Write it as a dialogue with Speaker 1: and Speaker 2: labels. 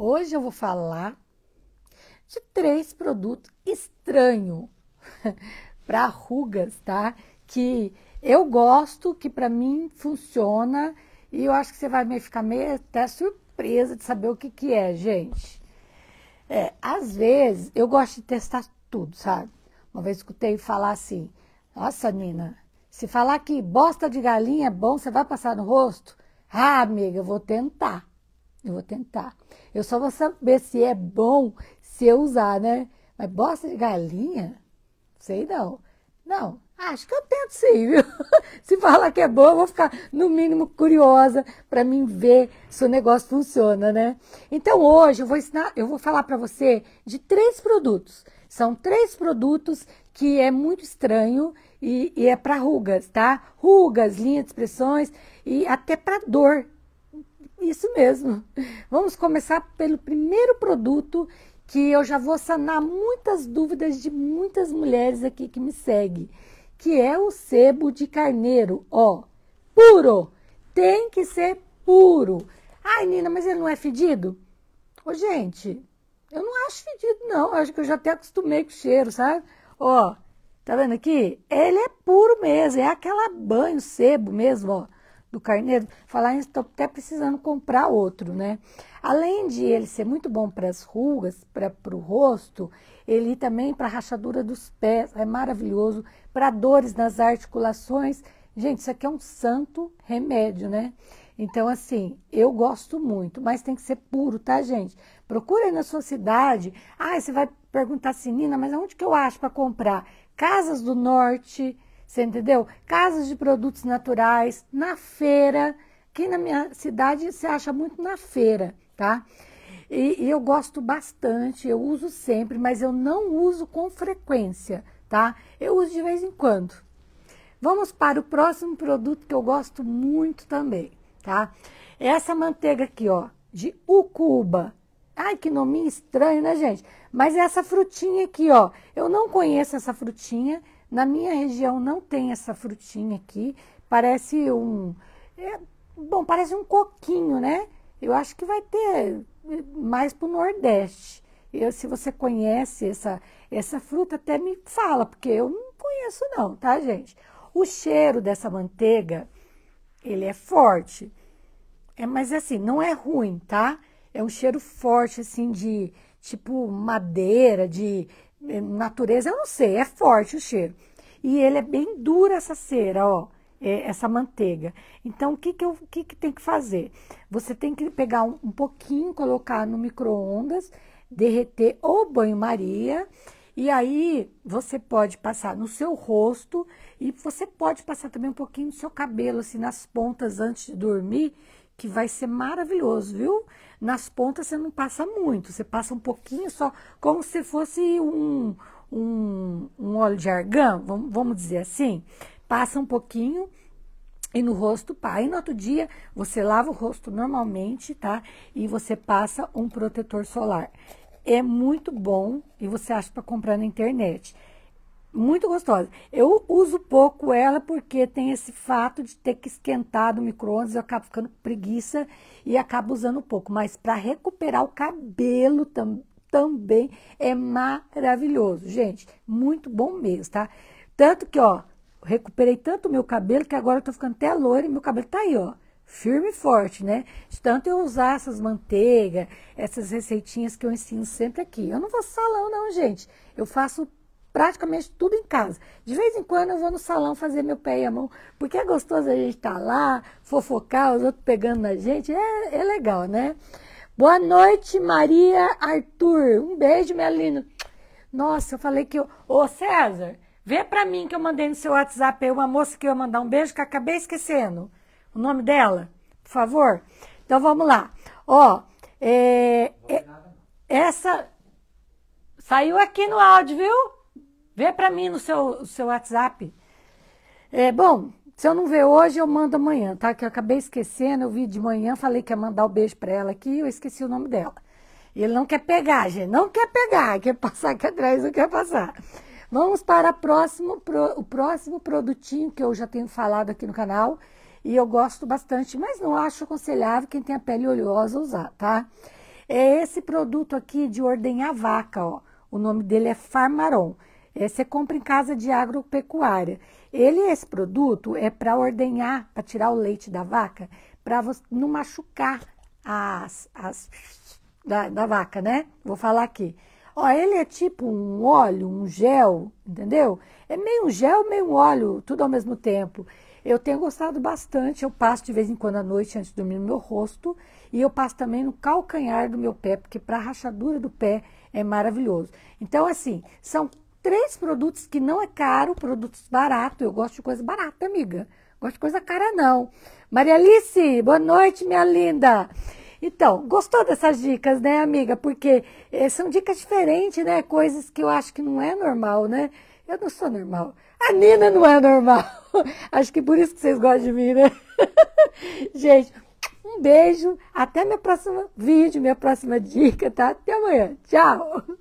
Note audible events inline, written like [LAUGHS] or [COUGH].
Speaker 1: Hoje eu vou falar de três produtos estranhos [LAUGHS] para rugas, tá? Que eu gosto, que para mim funciona e eu acho que você vai me ficar meio até surpresa de saber o que que é, gente. É, às vezes eu gosto de testar tudo, sabe? Uma vez escutei falar assim: "Nossa, Nina, se falar que bosta de galinha é bom, você vai passar no rosto?" Ah, amiga, eu vou tentar. Eu vou tentar. Eu só vou saber se é bom se eu usar, né? Mas bosta de galinha? Sei não. Não, acho que eu tento sim, viu? [LAUGHS] se falar que é bom, eu vou ficar, no mínimo, curiosa para mim ver se o negócio funciona, né? Então hoje eu vou ensinar, eu vou falar para você de três produtos. São três produtos que é muito estranho e, e é para rugas, tá? Rugas, linha de expressões e até para dor, isso mesmo. Vamos começar pelo primeiro produto que eu já vou sanar muitas dúvidas de muitas mulheres aqui que me seguem, que é o sebo de carneiro, ó, puro. Tem que ser puro. Ai, Nina, mas ele não é fedido? Ô, gente, eu não acho fedido, não. Eu acho que eu já até acostumei com o cheiro, sabe? Ó, tá vendo aqui? Ele é puro mesmo, é aquela banho, sebo mesmo, ó do carneiro, falar em estou até precisando comprar outro, né? Além de ele ser muito bom para as rugas, para o rosto, ele também para rachadura dos pés, é maravilhoso, para dores nas articulações. Gente, isso aqui é um santo remédio, né? Então, assim, eu gosto muito, mas tem que ser puro, tá, gente? Procura aí na sua cidade. Ah, você vai perguntar assim, Nina, mas aonde que eu acho para comprar? Casas do Norte, você entendeu? Casas de produtos naturais, na feira. Aqui na minha cidade se acha muito na feira, tá? E, e eu gosto bastante, eu uso sempre, mas eu não uso com frequência, tá? Eu uso de vez em quando. Vamos para o próximo produto que eu gosto muito também, tá? É essa manteiga aqui, ó, de ucuba. Ai, que nome estranho, né, gente? Mas é essa frutinha aqui, ó, eu não conheço essa frutinha, na minha região não tem essa frutinha aqui. Parece um. É, bom, parece um coquinho, né? Eu acho que vai ter eh, mais para o Nordeste. Eu, se você conhece essa, essa fruta, até me fala, porque eu não conheço, não, tá, gente? O cheiro dessa manteiga, ele é forte. É, mas assim, não é ruim, tá? É um cheiro forte, assim, de tipo madeira, de é, natureza, eu não sei, é forte o cheiro. E ele é bem duro essa cera, ó, é, essa manteiga. Então, o que que, eu, o que que tem que fazer? Você tem que pegar um, um pouquinho, colocar no micro-ondas, derreter ou banho-maria, e aí você pode passar no seu rosto e você pode passar também um pouquinho no seu cabelo, assim, nas pontas antes de dormir, que vai ser maravilhoso, viu? Nas pontas você não passa muito, você passa um pouquinho só, como se fosse um, um, um óleo de argan, vamos, vamos dizer assim. Passa um pouquinho e no rosto, pá. E no outro dia, você lava o rosto normalmente, tá? E você passa um protetor solar. É muito bom e você acha para comprar na internet muito gostosa. Eu uso pouco ela porque tem esse fato de ter que esquentar do micro-ondas, eu acabo ficando com preguiça e acabo usando pouco. Mas para recuperar o cabelo tam, também é maravilhoso, gente. Muito bom mesmo, tá? Tanto que, ó, recuperei tanto o meu cabelo que agora eu tô ficando até loira e meu cabelo tá aí, ó firme e forte, né? De tanto eu usar essas manteigas, essas receitinhas que eu ensino sempre aqui. Eu não vou salão, não, gente. Eu faço praticamente tudo em casa. De vez em quando eu vou no salão fazer meu pé e a mão, porque é gostoso a gente estar tá lá, fofocar, os outros pegando na gente, é, é legal, né? Boa noite, Maria Arthur. Um beijo, minha linda. Nossa, eu falei que eu. Ô, César, vê pra mim que eu mandei no seu WhatsApp aí uma moça que eu ia mandar um beijo, que acabei esquecendo. O nome dela, por favor. Então vamos lá. Ó, é, é, essa. Saiu aqui no áudio, viu? Vê para mim no seu, seu WhatsApp. É, bom, se eu não ver hoje, eu mando amanhã, tá? Que eu acabei esquecendo, eu vi de manhã, falei que ia mandar o um beijo para ela aqui, eu esqueci o nome dela. E ele não quer pegar, gente, não quer pegar, quer passar aqui atrás, não quer passar. Vamos para próximo, pro, o próximo produtinho que eu já tenho falado aqui no canal e eu gosto bastante, mas não acho aconselhável quem tem a pele oleosa usar, tá? É esse produto aqui de ordenhar vaca, ó. O nome dele é Farmaron é, você compra em casa de agropecuária. Ele, esse produto, é para ordenhar, para tirar o leite da vaca, para não machucar as, as da, da, vaca, né? Vou falar aqui. Ó, ele é tipo um óleo, um gel, entendeu? É meio um gel, meio um óleo, tudo ao mesmo tempo. Eu tenho gostado bastante, eu passo de vez em quando à noite antes de dormir no meu rosto e eu passo também no calcanhar do meu pé, porque para rachadura do pé é maravilhoso. Então, assim, são três produtos que não é caro, produtos baratos. Eu gosto de coisa barata, amiga. Gosto de coisa cara, não. Maria Alice, boa noite, minha linda. Então, gostou dessas dicas, né, amiga? Porque eh, são dicas diferentes, né? Coisas que eu acho que não é normal, né? Eu não sou normal. A Nina não é normal. [LAUGHS] acho que por isso que vocês gostam de mim, né? [LAUGHS] Gente, um beijo. Até meu próximo vídeo, minha próxima dica, tá? Até amanhã. Tchau.